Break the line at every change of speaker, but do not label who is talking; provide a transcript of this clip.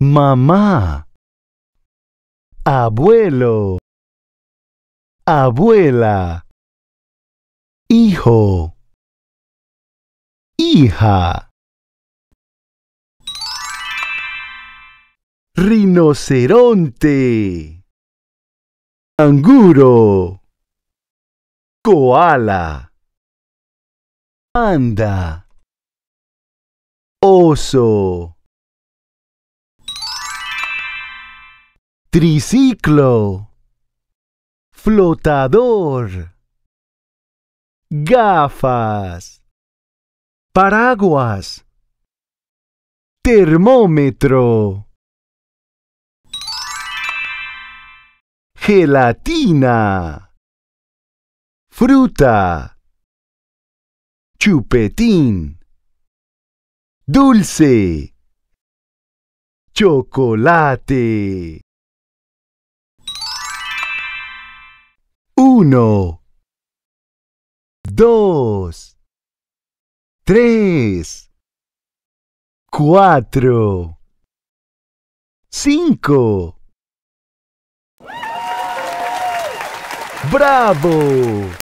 mamá,
abuelo, abuela, hijo, hija.
Rinoceronte,
anguro, koala, panda,
oso. triciclo, flotador, gafas, paraguas, termómetro, gelatina, fruta, chupetín, dulce, chocolate. Uno, dos, tres, cuatro, cinco. ¡Bravo!